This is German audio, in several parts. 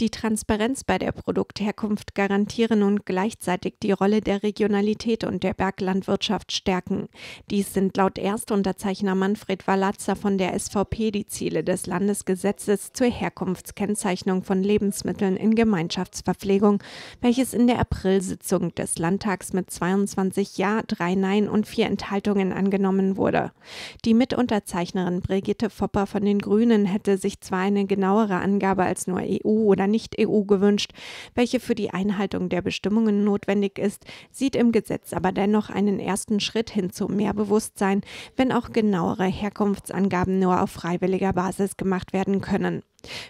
die Transparenz bei der Produktherkunft garantieren und gleichzeitig die Rolle der Regionalität und der Berglandwirtschaft stärken. Dies sind laut Erstunterzeichner Manfred Wallatzer von der SVP die Ziele des Landesgesetzes zur Herkunftskennzeichnung von Lebensmitteln in Gemeinschaftsverpflegung, welches in der Aprilsitzung des Landtags mit 22 Ja, 3 Nein und 4 Enthaltungen angenommen wurde. Die Mitunterzeichnerin Brigitte Fopper von den Grünen hätte sich zwar eine genauere Angabe als nur EU oder oder Nicht-EU gewünscht, welche für die Einhaltung der Bestimmungen notwendig ist, sieht im Gesetz aber dennoch einen ersten Schritt hin zu mehr Bewusstsein, wenn auch genauere Herkunftsangaben nur auf freiwilliger Basis gemacht werden können.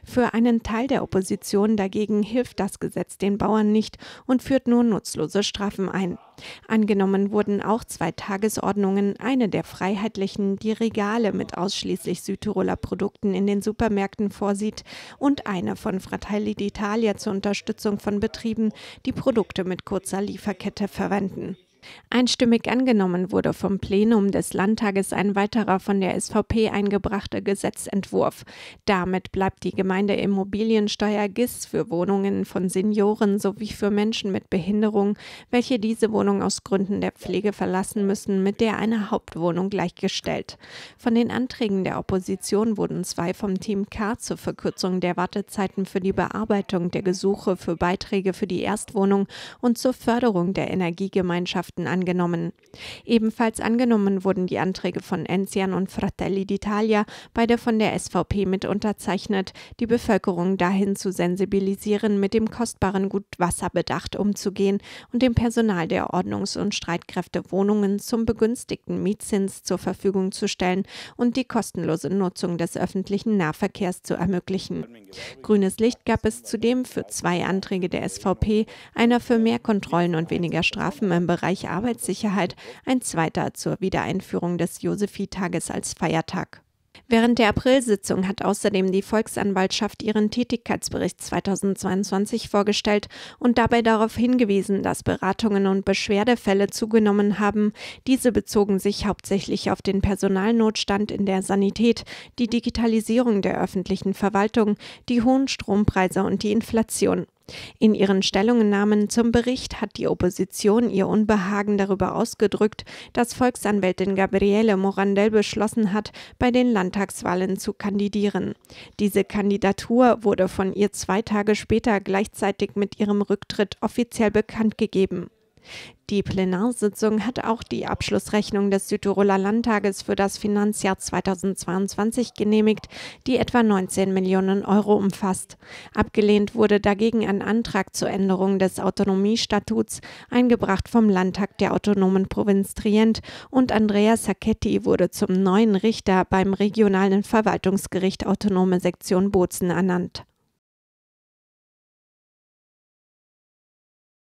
Für einen Teil der Opposition dagegen hilft das Gesetz den Bauern nicht und führt nur nutzlose Strafen ein. Angenommen wurden auch zwei Tagesordnungen, eine der Freiheitlichen, die Regale mit ausschließlich Südtiroler Produkten in den Supermärkten vorsieht, und eine von Fratelli d'Italia zur Unterstützung von Betrieben, die Produkte mit kurzer Lieferkette verwenden. Einstimmig angenommen wurde vom Plenum des Landtages ein weiterer von der SVP eingebrachter Gesetzentwurf. Damit bleibt die Gemeindeimmobiliensteuer GIS für Wohnungen von Senioren sowie für Menschen mit Behinderung, welche diese Wohnung aus Gründen der Pflege verlassen müssen, mit der einer Hauptwohnung gleichgestellt. Von den Anträgen der Opposition wurden zwei vom Team K zur Verkürzung der Wartezeiten für die Bearbeitung der Gesuche für Beiträge für die Erstwohnung und zur Förderung der Energiegemeinschaft Gutachten angenommen. Ebenfalls angenommen wurden die Anträge von Enzian und Fratelli d'Italia, beide von der SVP mit unterzeichnet, die Bevölkerung dahin zu sensibilisieren, mit dem kostbaren Gut Wasser umzugehen und dem Personal der Ordnungs- und Streitkräfte Wohnungen zum begünstigten Mietzins zur Verfügung zu stellen und die kostenlose Nutzung des öffentlichen Nahverkehrs zu ermöglichen. Grünes Licht gab es zudem für zwei Anträge der SVP, einer für mehr Kontrollen und weniger Strafen im Bereich Arbeitssicherheit, ein zweiter zur Wiedereinführung des Josefitages als Feiertag. Während der Aprilsitzung hat außerdem die Volksanwaltschaft ihren Tätigkeitsbericht 2022 vorgestellt und dabei darauf hingewiesen, dass Beratungen und Beschwerdefälle zugenommen haben. Diese bezogen sich hauptsächlich auf den Personalnotstand in der Sanität, die Digitalisierung der öffentlichen Verwaltung, die hohen Strompreise und die Inflation. In ihren Stellungnahmen zum Bericht hat die Opposition ihr Unbehagen darüber ausgedrückt, dass Volksanwältin Gabriele Morandel beschlossen hat, bei den Landtagswahlen zu kandidieren. Diese Kandidatur wurde von ihr zwei Tage später gleichzeitig mit ihrem Rücktritt offiziell bekannt gegeben. Die Plenarsitzung hat auch die Abschlussrechnung des Südtiroler Landtages für das Finanzjahr 2022 genehmigt, die etwa 19 Millionen Euro umfasst. Abgelehnt wurde dagegen ein Antrag zur Änderung des Autonomiestatuts, eingebracht vom Landtag der Autonomen Provinz Trient, und Andrea Sacchetti wurde zum neuen Richter beim Regionalen Verwaltungsgericht Autonome Sektion Bozen ernannt.